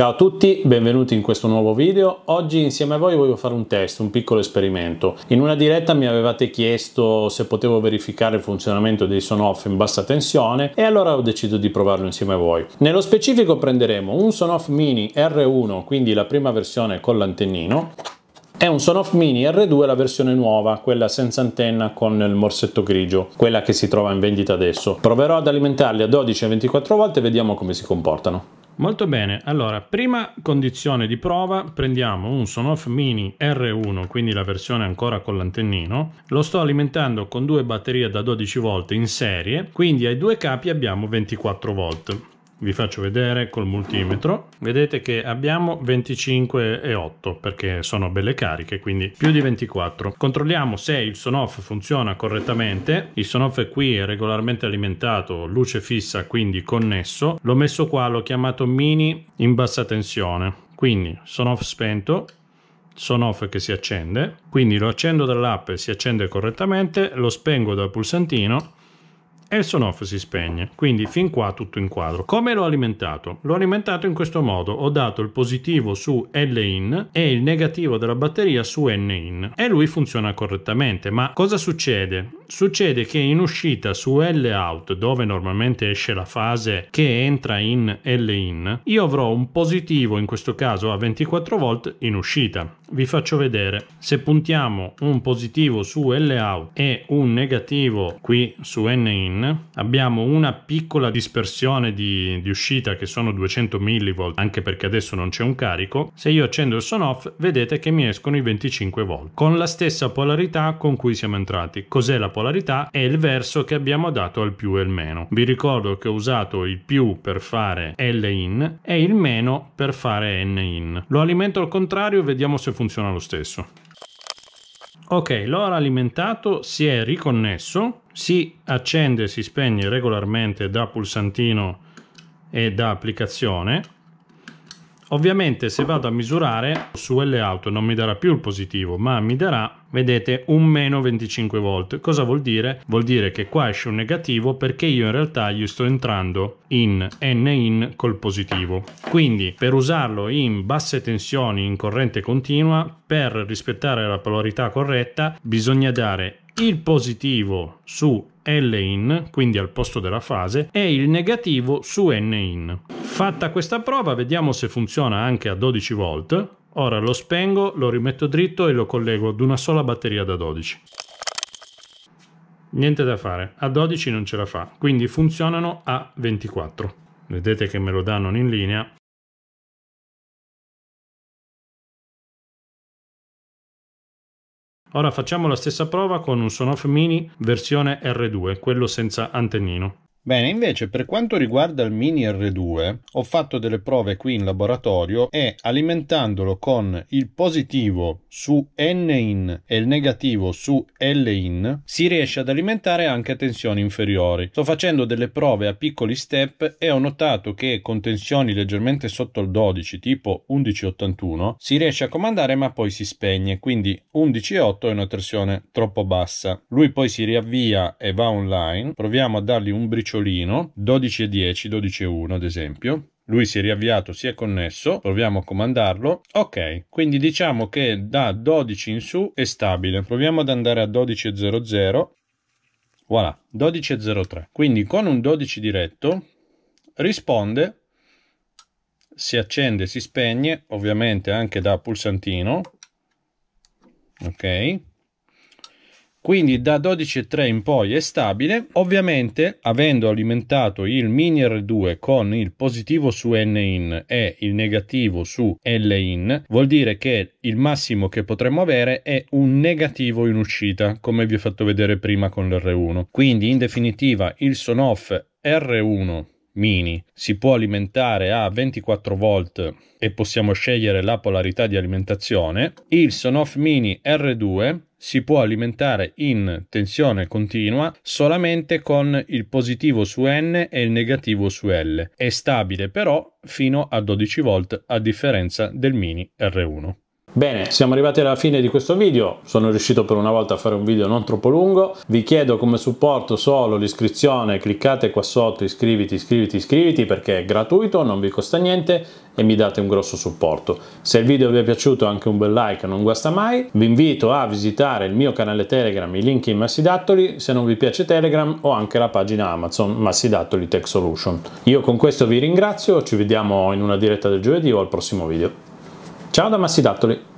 Ciao a tutti, benvenuti in questo nuovo video. Oggi insieme a voi voglio fare un test, un piccolo esperimento. In una diretta mi avevate chiesto se potevo verificare il funzionamento dei on-off in bassa tensione e allora ho deciso di provarlo insieme a voi. Nello specifico prenderemo un on-off mini R1, quindi la prima versione con l'antennino, e un Sonoff Mini R2 la versione nuova, quella senza antenna con il morsetto grigio, quella che si trova in vendita adesso. Proverò ad alimentarli a 12 e 24 volte e vediamo come si comportano. Molto bene, allora, prima condizione di prova, prendiamo un Sonoff Mini R1, quindi la versione ancora con l'antennino, lo sto alimentando con due batterie da 12 volt in serie, quindi ai due capi abbiamo 24 volt vi faccio vedere col multimetro vedete che abbiamo 25,8 perché sono belle cariche quindi più di 24 controlliamo se il son off funziona correttamente il sonoff è qui è regolarmente alimentato luce fissa quindi connesso l'ho messo qua l'ho chiamato mini in bassa tensione quindi off spento sono off che si accende quindi lo accendo dall'app e si accende correttamente lo spengo dal pulsantino e il son off si spegne. Quindi fin qua tutto in quadro. Come l'ho alimentato? L'ho alimentato in questo modo. Ho dato il positivo su L in e il negativo della batteria su N in. E lui funziona correttamente. Ma cosa succede? Succede che in uscita su L out, dove normalmente esce la fase che entra in L in, io avrò un positivo in questo caso a 24 volt in uscita. Vi faccio vedere. Se puntiamo un positivo su L out e un negativo qui su N in, N, abbiamo una piccola dispersione di, di uscita che sono 200 mV, anche perché adesso non c'è un carico. Se io accendo il son off, vedete che mi escono i 25 V, con la stessa polarità con cui siamo entrati. Cos'è la polarità? È il verso che abbiamo dato al più e al meno. Vi ricordo che ho usato il più per fare L in e il meno per fare N in. Lo alimento al contrario, vediamo se funziona lo stesso. Ok, l'ho alimentato, si è riconnesso, si accende e si spegne regolarmente da pulsantino e da applicazione Ovviamente se vado a misurare su L auto non mi darà più il positivo, ma mi darà, vedete, un meno 25 volt. Cosa vuol dire? Vuol dire che qua esce un negativo perché io in realtà gli sto entrando in N in col positivo. Quindi per usarlo in basse tensioni in corrente continua, per rispettare la polarità corretta, bisogna dare il positivo su L in, quindi al posto della fase, e il negativo su N in. Fatta questa prova vediamo se funziona anche a 12 volt. Ora lo spengo, lo rimetto dritto e lo collego ad una sola batteria da 12. Niente da fare, a 12 non ce la fa, quindi funzionano a 24. Vedete che me lo danno in linea. Ora facciamo la stessa prova con un Sonoff Mini versione R2, quello senza antennino. Bene, invece per quanto riguarda il Mini R2, ho fatto delle prove qui in laboratorio e alimentandolo con il positivo su N in e il negativo su L in, si riesce ad alimentare anche a tensioni inferiori. Sto facendo delle prove a piccoli step e ho notato che con tensioni leggermente sotto il 12, tipo 1181, si riesce a comandare ma poi si spegne, quindi 11.8 è una tensione troppo bassa. Lui poi si riavvia e va online. Proviamo a dargli un briciolo Ricciolino, 12 e 10, 12 e 1 ad esempio, lui si è riavviato, si è connesso, proviamo a comandarlo. Ok, quindi diciamo che da 12 in su è stabile. Proviamo ad andare a 12.00. Voilà, 12.03. Quindi con un 12 diretto risponde, si accende, si spegne, ovviamente anche da pulsantino. Ok, quindi da 12,3 in poi è stabile. Ovviamente, avendo alimentato il mini R2 con il positivo su Nin e il negativo su Lin vuol dire che il massimo che potremmo avere è un negativo in uscita, come vi ho fatto vedere prima con l'R1. Quindi, in definitiva, il Sonoff R1 mini si può alimentare a 24 volt e possiamo scegliere la polarità di alimentazione. Il Sonoff mini R2 si può alimentare in tensione continua solamente con il positivo su N e il negativo su L. È stabile però fino a 12 V a differenza del mini R1. Bene, siamo arrivati alla fine di questo video, sono riuscito per una volta a fare un video non troppo lungo, vi chiedo come supporto solo l'iscrizione, cliccate qua sotto iscriviti, iscriviti, iscriviti perché è gratuito, non vi costa niente e mi date un grosso supporto. Se il video vi è piaciuto anche un bel like non guasta mai, vi invito a visitare il mio canale Telegram, i link in Massidattoli, se non vi piace Telegram o anche la pagina Amazon Massidattoli Tech Solution. Io con questo vi ringrazio, ci vediamo in una diretta del giovedì o al prossimo video. Ciao da Massidattoli!